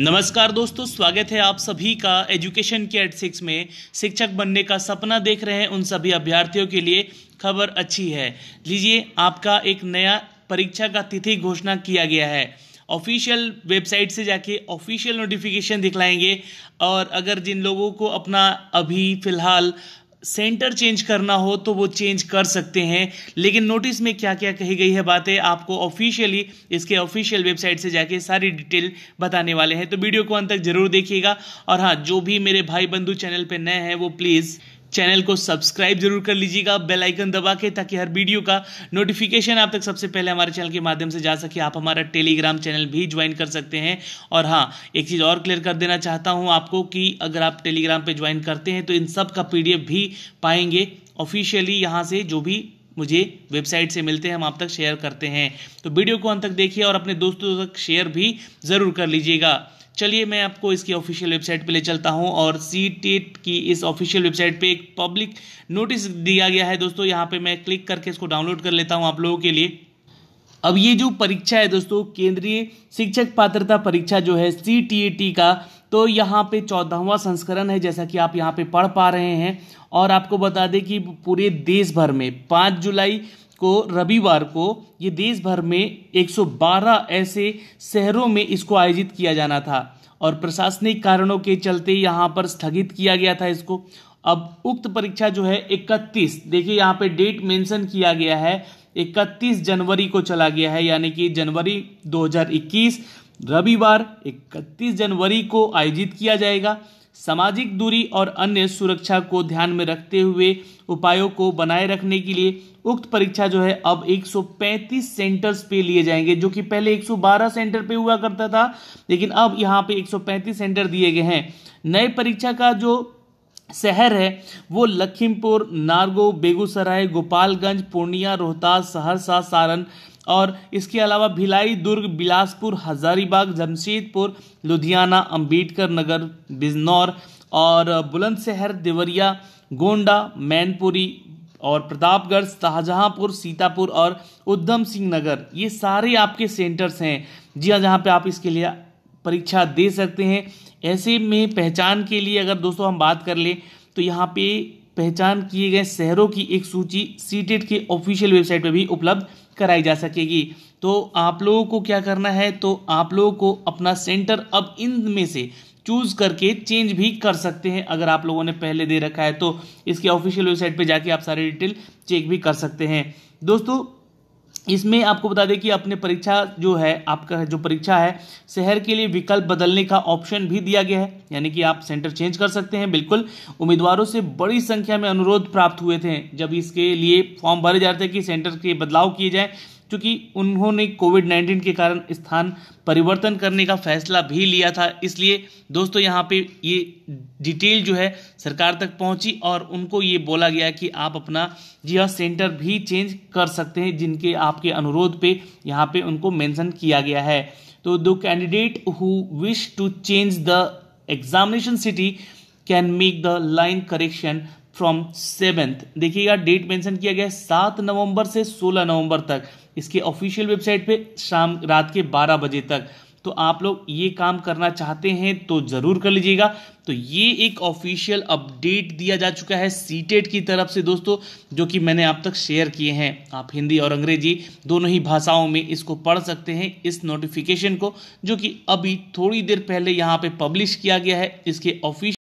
नमस्कार दोस्तों स्वागत है आप सभी का एजुकेशन के एट सिक्स में शिक्षक बनने का सपना देख रहे हैं उन सभी अभ्यर्थियों के लिए खबर अच्छी है लीजिए आपका एक नया परीक्षा का तिथि घोषणा किया गया है ऑफिशियल वेबसाइट से जाके ऑफिशियल नोटिफिकेशन दिखलाएंगे और अगर जिन लोगों को अपना अभी फ़िलहाल सेंटर चेंज करना हो तो वो चेंज कर सकते हैं लेकिन नोटिस में क्या क्या कही गई है बातें आपको ऑफिशियली इसके ऑफिशियल वेबसाइट से जाके सारी डिटेल बताने वाले हैं तो वीडियो को अंत तक जरूर देखिएगा और हाँ जो भी मेरे भाई बंधु चैनल पर नए हैं वो प्लीज़ चैनल को सब्सक्राइब जरूर कर लीजिएगा बेल आइकन दबा के ताकि हर वीडियो का नोटिफिकेशन आप तक सबसे पहले हमारे चैनल के माध्यम से जा सके आप हमारा टेलीग्राम चैनल भी ज्वाइन कर सकते हैं और हाँ एक चीज़ और क्लियर कर देना चाहता हूँ आपको कि अगर आप टेलीग्राम पर ज्वाइन करते हैं तो इन सब का पी भी पाएंगे ऑफिशियली यहाँ से जो भी मुझे वेबसाइट से मिलते हैं हम आप तक शेयर करते हैं तो वीडियो को अंत तक देखिए और अपने दोस्तों तक शेयर भी ज़रूर कर लीजिएगा चलिए मैं आपको इसकी ऑफिशियल वेबसाइट पे ले चलता हूँ और सी टेट की इस ऑफिशियल वेबसाइट पे एक पब्लिक नोटिस दिया गया है दोस्तों यहाँ पे मैं क्लिक करके इसको डाउनलोड कर लेता हूँ आप लोगों के लिए अब ये जो परीक्षा है दोस्तों केंद्रीय शिक्षक पात्रता परीक्षा जो है सी टी ए टी का तो यहाँ पे चौदहवा संस्करण है जैसा कि आप यहाँ पे पढ़ पा रहे हैं और आपको बता दें कि पूरे देश भर में पाँच जुलाई को रविवार को ये देश भर में 112 ऐसे शहरों में इसको आयोजित किया जाना था और प्रशासनिक कारणों के चलते यहाँ पर स्थगित किया गया था इसको अब उक्त परीक्षा जो है 31 देखिए यहाँ पे डेट मेंशन किया गया है 31 जनवरी को चला गया है यानी कि जनवरी 2021 रविवार 31 जनवरी को आयोजित किया जाएगा सामाजिक दूरी और अन्य सुरक्षा को ध्यान में रखते हुए उपायों को बनाए रखने के लिए उक्त परीक्षा जो है अब 135 सेंटर्स पे लिए जाएंगे जो कि पहले 112 सेंटर पे हुआ करता था लेकिन अब यहाँ पे 135 सेंटर दिए गए हैं नए परीक्षा का जो शहर है वो लखीमपुर नारगो बेगूसराय गोपालगंज पूर्णिया रोहतास सहरसा सारण और इसके अलावा भिलाई दुर्ग बिलासपुर हजारीबाग जमशेदपुर लुधियाना अम्बेडकर नगर बिजनौर और बुलंदशहर देवरिया गोंडा मैनपुरी और प्रतापगढ़ शाहजहाँपुर सीतापुर और उद्धम सिंह नगर ये सारे आपके सेंटर्स हैं जी हाँ जहाँ पे आप इसके लिए परीक्षा दे सकते हैं ऐसे में पहचान के लिए अगर दोस्तों हम बात कर लें तो यहाँ पे पहचान किए गए शहरों की एक सूची सीटेट के ऑफिशियल वेबसाइट पर भी उपलब्ध कराई जा सकेगी तो आप लोगों को क्या करना है तो आप लोगों को अपना सेंटर अब इन में से चूज करके चेंज भी कर सकते हैं अगर आप लोगों ने पहले दे रखा है तो इसके ऑफिशियल वेबसाइट पे जाके आप सारे डिटेल चेक भी कर सकते हैं दोस्तों इसमें आपको बता दें कि अपने परीक्षा जो है आपका जो परीक्षा है शहर के लिए विकल्प बदलने का ऑप्शन भी दिया गया है यानी कि आप सेंटर चेंज कर सकते हैं बिल्कुल उम्मीदवारों से बड़ी संख्या में अनुरोध प्राप्त हुए थे जब इसके लिए फॉर्म भरे जाते थे कि सेंटर के बदलाव किए जाएँ क्योंकि उन्होंने कोविड 19 के कारण स्थान परिवर्तन करने का फैसला भी लिया था इसलिए दोस्तों यहाँ पे ये डिटेल जो है सरकार तक पहुँची और उनको ये बोला गया कि आप अपना यह सेंटर भी चेंज कर सकते हैं जिनके आपके अनुरोध पे यहाँ पे उनको मेंशन किया गया है तो दो candidate who wish to change the examination city can make the line correction from seventh देखिएगा डेट मेंशन किया गया सात नवंबर से सोलह नवंबर तक इसके ऑफिशियल वेबसाइट पे शाम रात के बारह बजे तक तो आप लोग ये काम करना चाहते हैं तो ज़रूर कर लीजिएगा तो ये एक ऑफिशियल अपडेट दिया जा चुका है सीटेट e की तरफ से दोस्तों जो कि मैंने आप तक शेयर किए हैं आप हिंदी और अंग्रेजी दोनों ही भाषाओं में इसको पढ़ सकते हैं इस नोटिफिकेशन को जो कि अभी थोड़ी देर पहले यहाँ पे पब्लिश किया गया है इसके ऑफिशियल